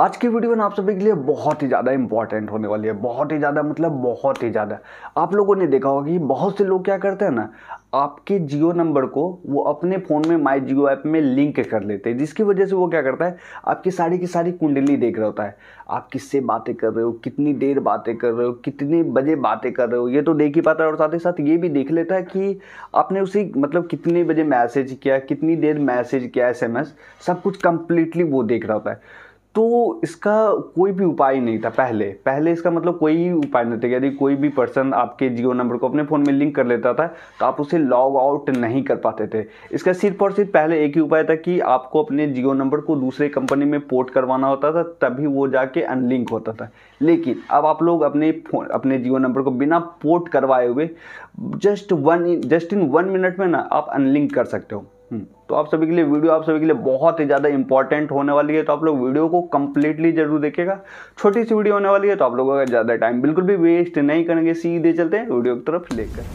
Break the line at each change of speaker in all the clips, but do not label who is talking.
आज की वीडियो ना आप सभी के लिए बहुत ही ज़्यादा इंपॉर्टेंट होने वाली है बहुत ही ज़्यादा मतलब बहुत ही ज़्यादा आप लोगों ने देखा होगा कि बहुत से लोग क्या करते हैं ना आपके जियो नंबर को वो अपने फ़ोन में माई जियो ऐप में लिंक कर लेते हैं जिसकी वजह से वो क्या करता है आपकी सारी की सारी कुंडली देख रहा होता है आप किससे बातें कर रहे हो कितनी देर बातें कर रहे हो कितने बजे बातें कर रहे हो ये तो देख ही पाता है और साथ ही साथ ये भी देख लेता है कि आपने उसी मतलब कितने बजे मैसेज किया कितनी देर मैसेज किया एस सब कुछ कम्प्लीटली वो देख रहा होता है तो इसका कोई भी उपाय नहीं था पहले पहले इसका मतलब कोई उपाय नहीं था यदि कोई भी पर्सन आपके जियो नंबर को अपने फ़ोन में लिंक कर लेता था तो आप उसे लॉग आउट नहीं कर पाते थे इसका सिर्फ और सिर्फ पहले एक ही उपाय था कि आपको अपने जियो नंबर को दूसरे कंपनी में पोर्ट करवाना होता था तभी वो जाके अनलिंक होता था लेकिन अब आप लोग अपने फोन अपने जियो नंबर को बिना पोर्ट करवाए हुए just one just in one minute में ना आप अनलिंक कर सकते हो तो आप सभी के लिए वीडियो आप सभी के लिए बहुत ही ज़्यादा इंपॉर्टेंट होने वाली है तो आप लोग वीडियो को कंप्लीटली जरूर देखेगा छोटी सी वीडियो होने वाली है तो आप लोगों का ज़्यादा टाइम बिल्कुल भी वेस्ट नहीं करेंगे सीधे चलते हैं वीडियो की तरफ लेकर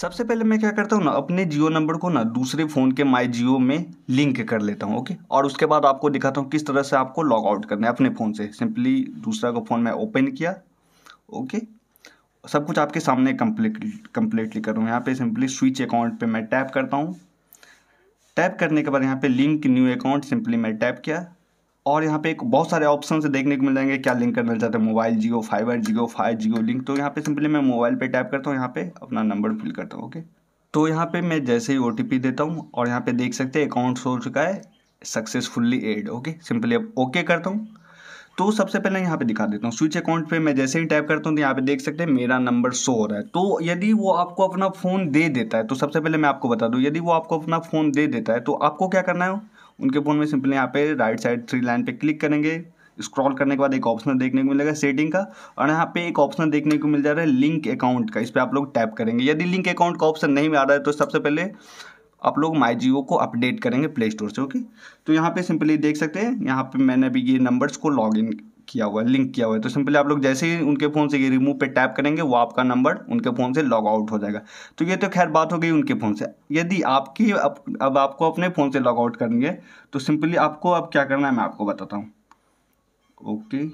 सबसे पहले मैं क्या करता हूँ ना अपने जियो नंबर को ना दूसरे फ़ोन के माई जियो में लिंक कर लेता हूँ ओके और उसके बाद आपको दिखाता हूँ किस तरह से आपको लॉग आउट करना है अपने फ़ोन से सिंपली दूसरा का फ़ोन मैं ओपन किया ओके सब कुछ आपके सामने कम्प्लीट कम्प्लीटली करूँ यहाँ पे सिंपली स्विच अकाउंट पे मैं टैप करता हूँ टैप करने के बाद यहाँ पे लिंक न्यू अकाउंट सिंपली मैं टैप किया और यहाँ पे एक बहुत सारे ऑप्शन से देखने को मिल जाएंगे क्या लिंक करना चाहते हैं mobile Jio fibre Jio five Jio link तो यहाँ पे सिंपली मैं मोबाइल पे टैप करता हूँ यहाँ पे अपना नंबर फिल करता हूँ ओके तो यहाँ पे मैं जैसे ही ओ देता हूँ और यहाँ पे देख सकते हैं अकाउंट हो चुका है सक्सेसफुल्ली एड ओके सिंपली अब ओके करता हूँ तो सबसे पहले यहाँ पे दिखा देता हूँ स्विच अकाउंट पे मैं जैसे ही टाइप करता हूँ तो यहाँ पे देख सकते हैं मेरा नंबर शो हो रहा है तो यदि वो आपको अपना फ़ोन दे देता है तो सबसे पहले मैं आपको बता दूँ यदि वो आपको अपना फ़ोन दे देता है तो आपको क्या करना है उनके फ़ोन में सिंपली यहाँ पे राइट साइड थ्री लाइन पे क्लिक करेंगे स्क्रॉल करने के बाद एक ऑप्शन देखने को मिलेगा सेटिंग का और यहाँ पे एक ऑप्शन देखने को मिल जा रहा है लिंक अकाउंट का इस पर आप लोग टैप करेंगे यदि लिंक अकाउंट का ऑप्शन नहीं आ रहा है तो सबसे पहले आप लोग माई जियो को अपडेट करेंगे प्ले स्टोर से ओके तो यहाँ पे सिंपली देख सकते हैं यहाँ पे मैंने अभी ये नंबर्स को लॉग इन किया हुआ है लिंक किया हुआ है तो सिंपली आप लोग जैसे ही उनके फ़ोन से ये रिमूव पे टैप करेंगे वो आपका नंबर उनके फ़ोन से लॉग आउट हो जाएगा तो ये तो खैर बात हो गई उनके फ़ोन से यदि आपकी अब, अब आपको अपने फ़ोन से लॉग आउट करनी है तो सिंपली आपको अब क्या करना है मैं आपको बताता हूँ ओके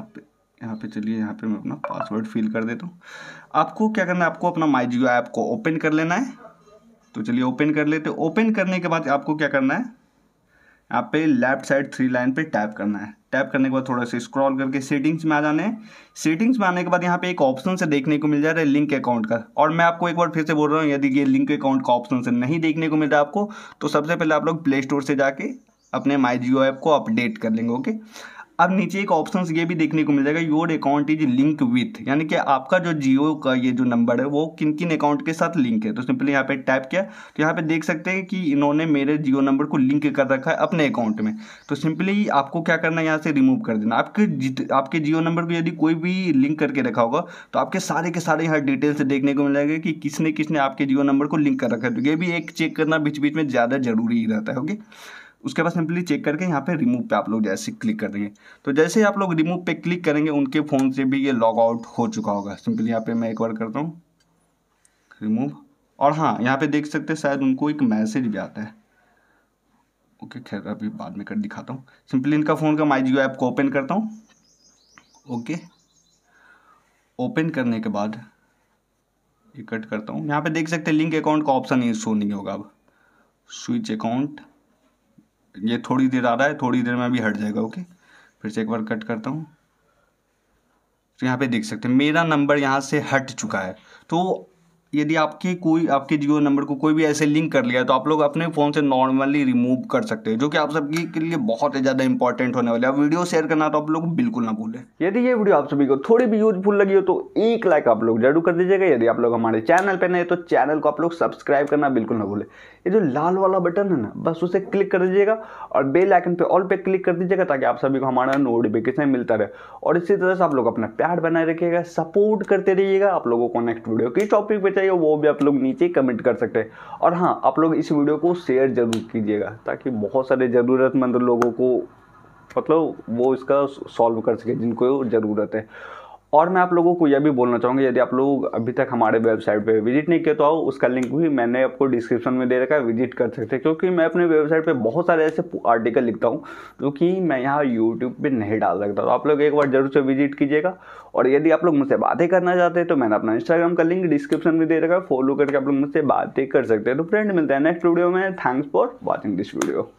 आप यहाँ पे चलिए यहाँ पे मैं अपना पासवर्ड फिल कर देता हूँ आपको क्या करना है आपको अपना माई जियो ऐप को ओपन कर लेना है तो चलिए ओपन कर लेते ओपन करने के बाद आपको क्या करना है यहाँ पे लेफ्ट साइड थ्री लाइन पे टैप करना है टैप करने के बाद थोड़ा सा स्क्रॉल करके सेटिंग्स में आ जाने हैं सेटिंग्स में आने के बाद यहाँ पे एक ऑप्शन से देखने को मिल जा रहा है लिंक अकाउंट का और मैं आपको एक बार फिर से बोल रहा हूँ यदि ये लिंक अकाउंट का ऑप्शन से नहीं देखने को मिल रहा आपको तो सबसे पहले आप लोग प्ले स्टोर से जाके अपने माई जियो ऐप को अपडेट कर लेंगे ओके अब नीचे एक ऑप्शन ये भी देखने को मिल जाएगा your account is link with यानी कि आपका जो जियो का ये जो नंबर है वो किन किन अकाउंट के साथ लिंक है तो सिंपली यहाँ पे टैप किया तो यहाँ पे देख सकते हैं कि इन्होंने मेरे जियो नंबर को लिंक कर रखा है अपने अकाउंट में तो सिंपली आपको क्या करना है यहाँ से रिमूव कर देना आपके आपके जियो नंबर को यदि कोई भी लिंक करके रखा होगा तो आपके सारे के सारे यहाँ डिटेल्स देखने को मिल जाएगा कि किसने किसने आपके जियो नंबर को लिंक कर रखा है तो ये भी एक चेक करना बीच बीच में ज़्यादा ज़रूरी रहता है ओके उसके बाद सिंपली चेक करके यहाँ पे रिमूव पे आप लोग जैसे क्लिक कर देंगे तो जैसे ही आप लोग रिमूव पे क्लिक करेंगे उनके फ़ोन से भी ये लॉग आउट हो चुका होगा सिंपली यहाँ पे मैं एक बार करता हूँ रिमूव और हाँ यहाँ पे देख सकते हैं शायद उनको एक मैसेज भी आता है ओके खैर अभी बाद में कर दिखाता हूँ सिंपली इनका फ़ोन का माई जियो ऐप को ओपन करता हूँ ओके ओपन करने के बाद ये कट करता हूँ यहाँ पे देख सकते हैं लिंक अकाउंट का ऑप्शन ये शो नहीं होगा अब स्विच अकाउंट ये थोड़ी देर आ रहा है थोड़ी देर में अभी हट जाएगा ओके फिर से एक बार कट करता हूँ तो यहाँ पे देख सकते हैं मेरा नंबर यहाँ से हट चुका है तो यदि आपके कोई आपके जियो नंबर को कोई भी ऐसे लिंक कर लिया तो आप लोग अपने फ़ोन से नॉर्मली रिमूव कर सकते हैं जो कि आप सबके के लिए बहुत ही ज़्यादा इंपॉर्टेंट होने वाला है वीडियो शेयर करना तो आप लोग बिल्कुल ना भूलें यदि ये वीडियो आप सभी को थोड़ी भी यूजफुल लगी हो तो एक लाइक आप लोग जरूर कर दीजिएगा यदि आप लोग हमारे चैनल पर नए तो चैनल को आप लोग सब्सक्राइब करना बिल्कुल ना भूलें ये जो लाल वाला बटन है ना बस उसे क्लिक कर दीजिएगा और बेल आइकन पे ऑल पे क्लिक कर दीजिएगा ताकि आप सभी को हमारा नोटिफिकेशन मिलता रहे और इसी तरह से आप लोग अपना प्यार बनाए रखिएगा सपोर्ट करते रहिएगा आप लोगों को नेक्स्ट वीडियो किस टॉपिक पर चाहिए वो भी आप लोग नीचे कमेंट कर सकते हैं और हाँ आप लोग इस वीडियो को शेयर जरूर कीजिएगा ताकि बहुत सारे ज़रूरतमंद लोगों को मतलब वो इसका सॉल्व कर सके जिनको ज़रूरत है और मैं आप लोगों को यह भी बोलना चाहूँगा यदि आप लोग अभी तक हमारे वेबसाइट पे विजिट नहीं किया तो आओ उसका लिंक भी मैंने आपको डिस्क्रिप्शन में दे रखा है विजिट कर सकते हैं क्योंकि मैं अपने वेबसाइट पे बहुत सारे ऐसे आर्टिकल लिखता हूँ जो कि मैं यहाँ यूट्यूब पे नहीं डाल सकता तो आप लोग एक बार जरूर से विजिट कीजिएगा और यदि आप लोग मुझसे बातें करना चाहते हैं तो मैंने अपना इंस्टाग्राम का लिंक डिस्क्रिप्शन में दे रखा है फॉलो करके आप लोग मुझसे बातें कर सकते हैं तो फ्रेंड मिलता है नेक्स्ट वीडियो में thanks for watching this video